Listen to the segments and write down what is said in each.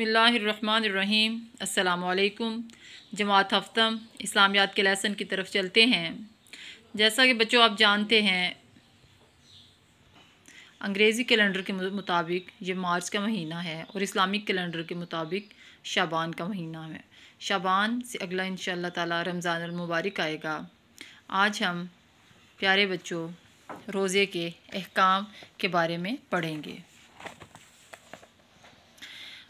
बसमीम् अल्लाम जमात हफ्तम इस्लामियात के लेसन की तरफ चलते हैं जैसा कि बच्चों आप जानते हैं अंग्रेज़ी कैलेंडर के मुताबिक ये मार्च का महीना है और इस्लामिक कैलेंडर के मुताबिक शाबान का महीना है शाबान से अगला इन ताला रमज़ान मुबारक आएगा आज हम प्यारे बच्चों रोज़े के अहकाम के बारे में पढ़ेंगे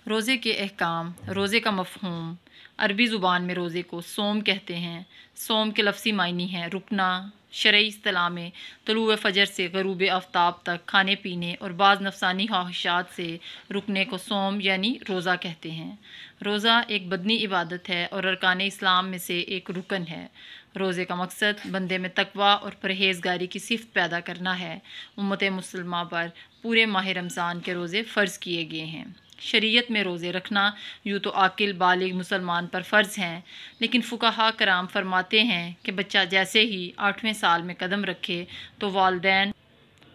रोज़े के अहकाम रोज़े का मफहूम अरबी ज़ुबान में रोज़े को सोम कहते हैं सोम के लफसी मायनी हैं रुकना शरय असलाह में तलु फ़जर से गरूब आफ्ताब तक खाने पीने और बाज़ नफसानी ख्वाहिशात से रुकने को सोम यानी रोज़ा कहते हैं रोज़ा एक बदनी इबादत है और अरकान इस्लाम में से एक रुकन है रोज़े का मकसद बंदे में तकवा और परहेज़गारी की सिफ पैदा करना है उम्मत मुसलमा पर पूरे माह रमज़ान के रोज़े फ़र्ज़ किए गए हैं शरीयत में रोज़े रखना यूँ तो आकिल बालिग मुसलमान पर फ़र्ज़ हैं लेकिन फ़ुकाहा कराम फरमाते हैं कि बच्चा जैसे ही आठवें साल में कदम रखे तो वालदेन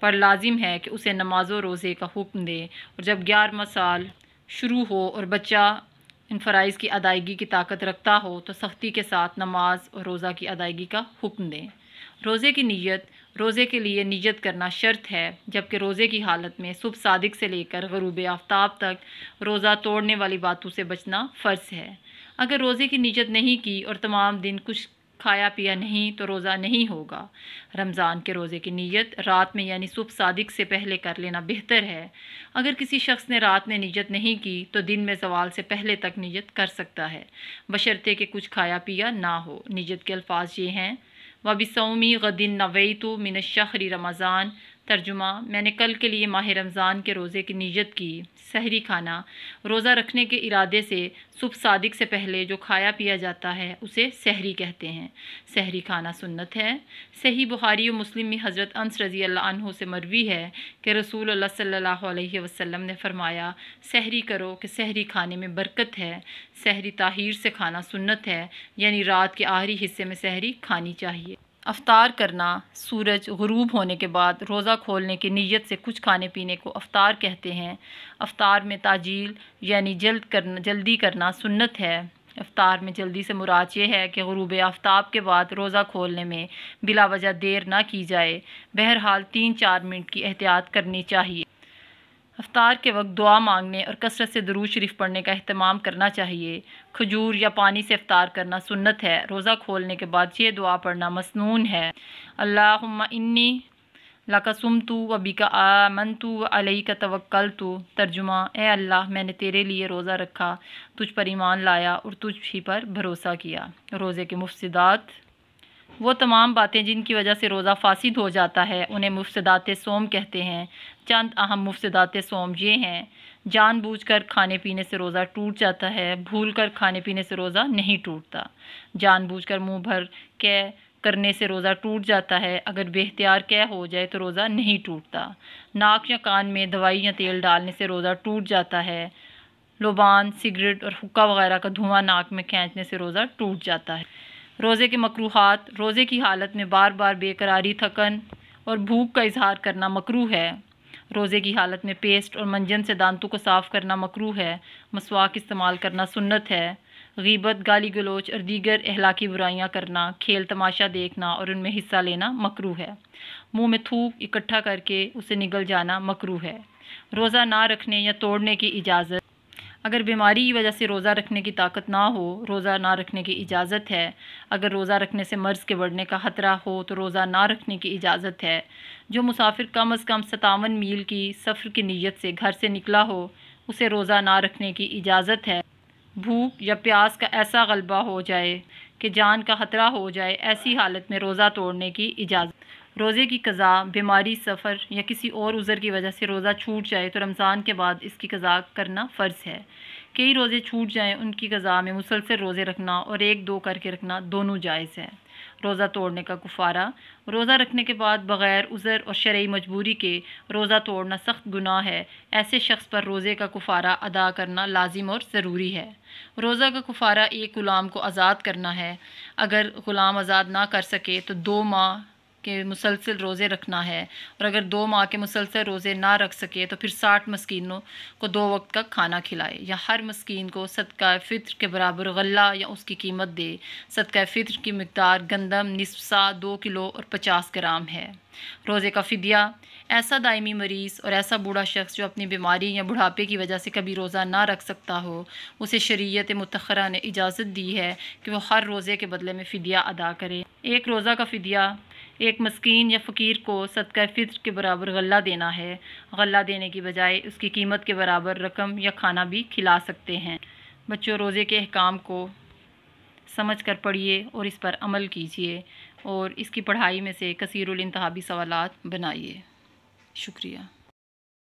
पर लाजिम है कि उसे नमाज व रोज़े का हुक्म दे और जब ग्यारहवा साल शुरू हो और बच्चा इन फ़राइज की अदायगी की ताकत रखता हो तो सख्ती के साथ नमाज और रोज़ा की अदायगी का हुक्म दें रोज़े की नीयत रोज़े के लिए नियत करना शर्त है जबकि रोज़े की हालत में सुबह सादिक से लेकर गरूब आफ्ताब तक रोज़ा तोड़ने वाली बातों से बचना फ़र्ज है अगर रोज़े की नियत नहीं की और तमाम दिन कुछ खाया पिया नहीं तो रोज़ा नहीं होगा रमज़ान के रोज़े की नीयत रात में यानी सुबह सादिक से पहले कर लेना बेहतर है अगर किसी शख्स ने रात में नीयत नहीं की तो दिन में जवाल से पहले तक नीयत कर सकता है बशर्ते कि कुछ खाया पिया ना हो नीयत के अल्फाज ये हैं वबिसौमी गदिन नवैतु मिन शहरी रमज़ान तर्जुमा मैंने कल के लिए माह रमज़ान के रोज़े की नीयत की सहरी खाना रोज़ा रखने के इरादे से सुबह सादिक से पहले जो खाया पिया जाता है उसे सहरी कहते हैं सहरी खाना सुन्नत है सही बुखारी और मुस्लिम में हज़रत अंस रज़ी अल्लाह से मरवी है कि रसूल अल्लाह सल्लल्लाहु अलैहि वसल्लम ने फ़रमाया सहरी करो कि सहरी खाने में बरकत है सहरी ताहिर से खाना सुन्नत है यानी रात के आहरी हिस्से में सहरी खानी चाहिए अफ्तार करना सूरज गरूब होने के बाद रोज़ा खोलने की नीयत से कुछ खाने पीने को अफ्तार कहते हैं अफ्तार में ताजील यानी जल्द करना जल्दी करना सुन्नत है अफ्तार में जल्दी से मुराद ये है कि ग़रूब आफ्ताब के बाद रोज़ा खोलने में बिला वजह देर ना की जाए बहरहाल तीन चार मिनट की एहतियात करनी चाहिए अफ्तार के वक्त दुआ मांगने और कसरत से दरूज शरीफ पढ़ने का अहतमाम करना चाहिए खजूर या पानी से अफ्तार करना सुन्नत है रोज़ा खोलने के बाद ये दुआ पढ़ना मसनून है अल्लाह इन्नी लका सुम तो वबी का आमन तो अलई का तवक्ल तो तर्जुमा ए अल्लाह मैंने तेरे लिए रोज़ा रखा तुझ पर ईमान लाया और तुझ ही पर भरोसा किया रोज़े के मुफसदात वो तमाम बातें जिनकी वजह से रोज़ा फासिद हो जाता है उन्हें मुफसदात सोम कहते हैं चंद अहम मुफसदात सोम ये हैं जानबूझकर खाने पीने से रोज़ा टूट जाता है भूल कर खाने पीने से रोज़ा नहीं टूटता जानबूझकर मुंह भर कह करने से रोज़ा टूट जाता है अगर बेहतियार कह हो जाए तो रोज़ा नहीं टूटता नाक या कान में दवाई या तेल डालने से रोज़ा टूट जाता है लोबान सिगरेट और हुक्का वगैरह का धुआं नाक में खींचने से रोज़ा टूट जाता है रोज़े के मकरूहत रोज़े की हालत में बार बार बेकरारी थकन और भूख का इजहार करना मकरू है रोज़े की हालत में पेस्ट और मंजन से दांतों को साफ़ करना मकरू है मसवाक इस्तेमाल करना सुन्नत है गीबत गाली गलोच और दीगर अहलाकी बुराइयाँ करना खेल तमाशा देखना और उनमें हिस्सा लेना मकरू है मुंह में थूक इकट्ठा करके उसे निगल जाना मकरू है रोज़ा ना रखने या तोड़ने की इजाज़त अगर बीमारी की वजह से रोज़ा रखने की ताकत ना हो रोज़ा ना रखने की इजाज़त है अगर रोज़ा रखने से मर्ज़ के बढ़ने का ख़तरा हो तो रोज़ा ना रखने की इजाज़त है जो मुसाफिर कम अज़ कम सतावन मील की सफ़र की नीयत से घर से निकला हो उसे रोज़ा ना रखने की इजाज़त है भूख या प्यास का ऐसा गलबा हो जाए कि जान का ख़तरा हो जाए ऐसी हालत में रोज़ा तोड़ने की इजाज़त रोज़े की कज़ा बीमारी सफ़र या किसी और उज़र की वजह से रोज़ा छूट जाए तो रमज़ान के बाद इसकी कज़ा करना फ़र्ज़ है कई रोज़े छूट जाएँ उनकी कज़ा में मुसलसल रोज़े रखना और एक दो करके रखना दोनों जायज़ है रोज़ा तोड़ने का कुफारा रोज़ा रखने के बाद बग़ैर उज़र और शर्य मजबूरी के रोज़ा तोड़ना सख्त गुनाह है ऐसे शख्स पर रोज़े का कुफारा अदा करना लाजिम और ज़रूरी है रोज़ा का कुफारा एक ग़ुलाम को आज़ाद करना है अगर ग़ुलाम आज़ाद ना कर सके तो दो माह के मुसलसल रोज़े रखना है और अगर दो माह के मुसलसल रोज़े ना रख सके तो फिर साठ मस्किनों को दो वक्त का खाना खिलाए या हर मस्किन को सदका फ़ित्र के बराबर गला या उसकी कीमत दे सदका फ़ित्र की मकदार गंदम नस्फा दो किलो और पचास ग्राम है रोज़े का फदिया ऐसा दायमी मरीज़ और ऐसा बूढ़ा शख्स जो अपनी बीमारी या बुढ़ापे की वजह से कभी रोज़ा ना रख सकता हो उसे शरीयत मतखरा ने इजाज़त दी है कि वह हर रोज़े के बदले में फ़दिया अदा करे एक रोज़ा का फदिया एक मस्किन या फ़कीर को सदका फ़ितर के बराबर गला देना है गला देने की बजाय उसकी कीमत के बराबर रकम या खाना भी खिला सकते हैं बच्चों रोज़े के अहकाम को समझ कर पढ़िए और इस पर अमल कीजिए और इसकी पढ़ाई में से कसरतहा भी सवाल बनाइए शुक्रिया